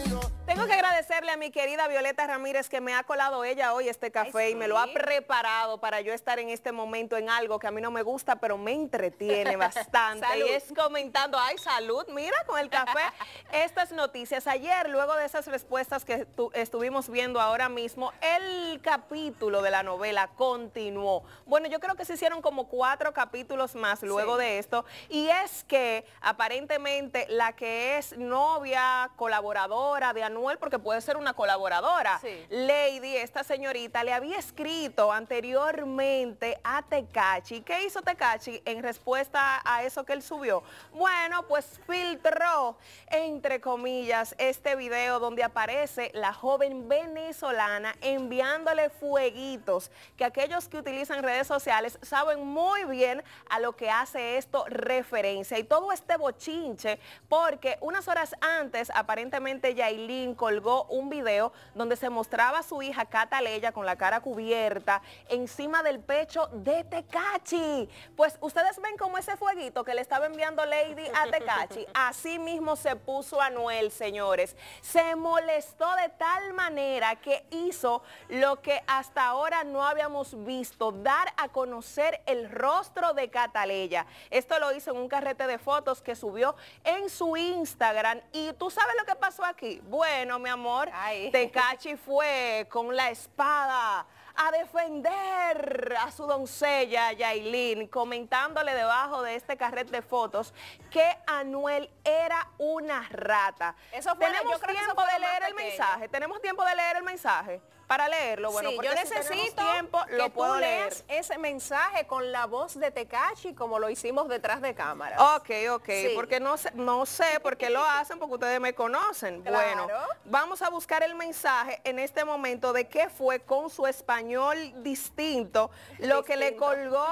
Yo. Tengo que agradecerle a mi querida Violeta Ramírez que me ha colado ella hoy este café y me lo ha preparado para yo estar en este momento en algo que a mí no me gusta, pero me entretiene bastante. y es comentando, ¡ay, salud! Mira, con el café, estas noticias. Ayer, luego de esas respuestas que estuvimos viendo ahora mismo, el capítulo de la novela continuó. Bueno, yo creo que se hicieron como cuatro capítulos más luego de esto. Y es que, aparentemente, la que es novia, colaboradora de porque puede ser una colaboradora. Lady, esta señorita, le había escrito anteriormente a Tecachi. ¿Qué hizo Tecachi en respuesta a eso que él subió? Bueno, pues filtró, entre comillas, este video donde aparece la joven venezolana enviándole fueguitos que aquellos que utilizan redes sociales saben muy bien a lo que hace esto referencia. Y todo este bochinche porque unas horas antes aparentemente Yailin colgó un video donde se mostraba su hija Cataleya con la cara cubierta encima del pecho de Tecachi. Pues ustedes ven como ese fueguito que le estaba enviando Lady a Tecachi, así mismo se puso Anuel, señores. Se molestó de tal manera que hizo lo que hasta ahora no habíamos visto, dar a conocer el rostro de Cataleya. Esto lo hizo en un carrete de fotos que subió en su Instagram. Y tú sabes lo que pasó aquí. Bueno, bueno, mi amor. Tekachi fue con la espada a defender a su doncella Yailin, comentándole debajo de este carret de fotos que Anuel era una rata. Eso ¿Tenemos tiempo de leer el mensaje? ¿Tenemos tiempo de leer el mensaje? para leerlo. Bueno, porque yo necesito tiempo, lo puedo leer. ese mensaje con la voz de Tecachi, como lo hicimos detrás de cámara. Ok, ok, porque no sé, no sé por qué lo hacen, porque ustedes me conocen. Bueno, vamos a buscar el mensaje en este momento de qué fue con su español distinto lo que le colgó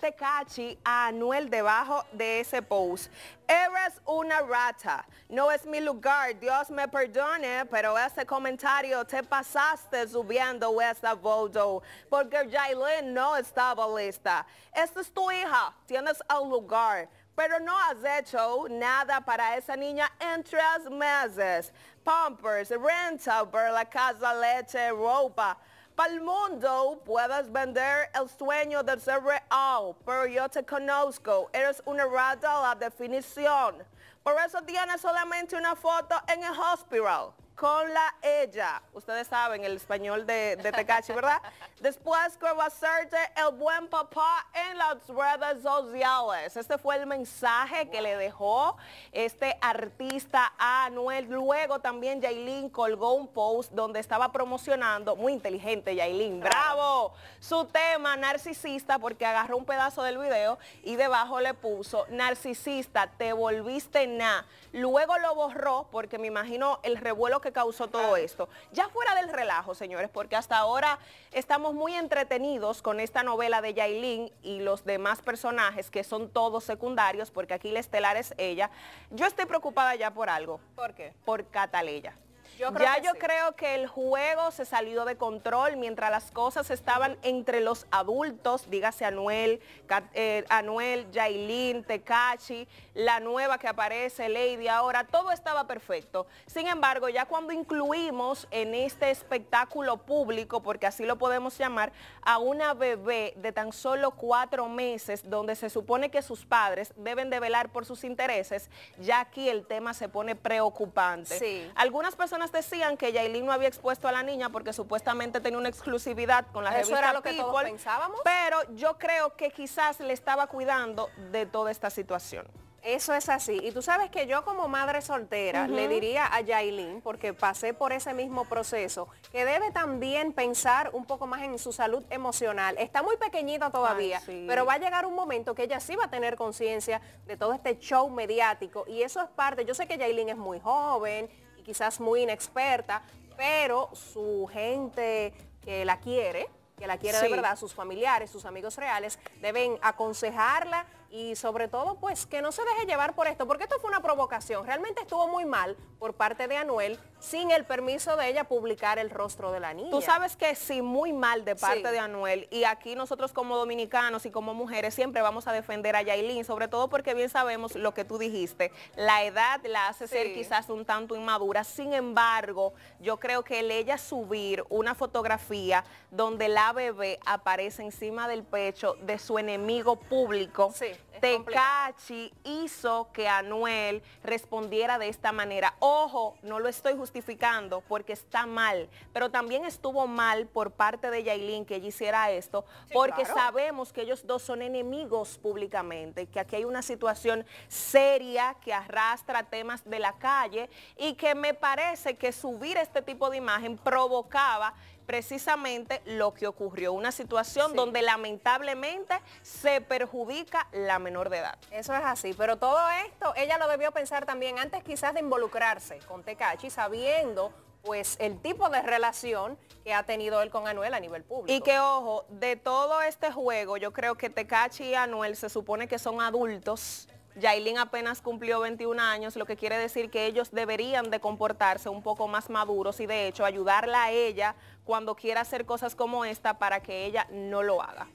Tecachi a Anuel debajo de ese post. Eres una rata, no es mi lugar, Dios me perdone, pero ese comentario te pasaste subiendo esta foto, porque Jailin no estaba lista. Esta es tu hija, tienes un lugar, pero no has hecho nada para esa niña en tres meses. Pampers, renta por la casa, leche, ropa. Para el mundo puedes vender el sueño del ser real, pero yo te conozco, eres una rata a la definición. Por eso tienes solamente una foto en el hospital con la ella. Ustedes saben el español de, de ¿verdad? Después que va a el buen papá en las redes sociales. Este fue el mensaje que le dejó este artista a Anuel. Luego también Yailin colgó un post donde estaba promocionando, muy inteligente Yailin, bravo, su tema narcisista porque agarró un pedazo del video y debajo le puso narcisista, te volviste na. Luego lo borró porque me imagino el revuelo que causó todo esto. Ya fuera del relajo, señores, porque hasta ahora estamos muy entretenidos con esta novela de Yailin y los demás personajes que son todos secundarios, porque aquí la estelar es ella. Yo estoy preocupada ya por algo. ¿Por qué? Por Cataleya ya yo creo que el juego se salió de control mientras las cosas estaban entre los adultos, dígase Anuel, eh, Anuel, Yailin, Tecachi, la nueva que aparece, Lady ahora, todo estaba perfecto. Sin embargo, ya cuando incluimos en este espectáculo público, porque así lo podemos llamar, a una bebé de tan solo cuatro meses, donde se supone que sus padres deben de velar por sus intereses, ya aquí el tema se pone preocupante. Algunas personas decían que Yailin no había expuesto a la niña porque supuestamente tenía una exclusividad con la Eso era lo que todos pensábamos. Pero yo creo que quizás le estaba cuidando de toda esta situación. Eso es así. Y tú sabes que yo como madre soltera le diría a Yailin, porque pasé por ese mismo proceso, que debe también pensar un poco más en su salud emocional. Está muy pequeñita todavía, pero va a llegar un momento que ella sí va a tener conciencia de todo este show mediático. Y eso es parte, yo sé que Yailin es muy joven, quizás muy inexperta, pero su gente que la quiere, que la quiere de verdad, sus familiares, sus amigos reales, deben aconsejarla y sobre todo pues que no se deje llevar por esto, porque esto fue una provocación, realmente estuvo muy mal por parte de Anuel sin el permiso de ella publicar el rostro de la niña. Tú sabes que sí, muy mal de parte de Anuel y aquí nosotros como dominicanos y como mujeres siempre vamos a defender a Yailin, sobre todo porque bien sabemos lo que tú dijiste, la edad la hace ser quizás un tanto inmadura, sin embargo yo creo que el ella subir una fotografía donde la bebé aparece encima del pecho de su enemigo público, sí Tecachi hizo que Anuel respondiera de esta manera. Ojo, no lo estoy justificando porque está mal, pero también estuvo mal por parte de Yailin que ella hiciera esto, porque sabemos que ellos dos son enemigos públicamente, que aquí hay una situación seria que arrastra temas de la calle y que me parece que subir este tipo de imagen provocaba precisamente lo que ocurrió, una situación donde lamentablemente se perjudica la menor de edad. Eso es así, pero todo esto ella lo debió pensar también antes quizás de involucrarse con Tecachi, sabiendo pues el tipo de relación que ha tenido él con Anuel a nivel público. Y que ojo, de todo este juego, yo creo que Tecachi y Anuel se supone que son adultos. Yailin apenas cumplió 21 años, lo que quiere decir que ellos deberían de comportarse un poco más maduros y de hecho ayudarla a ella cuando quiera hacer cosas como esta para que ella no lo haga.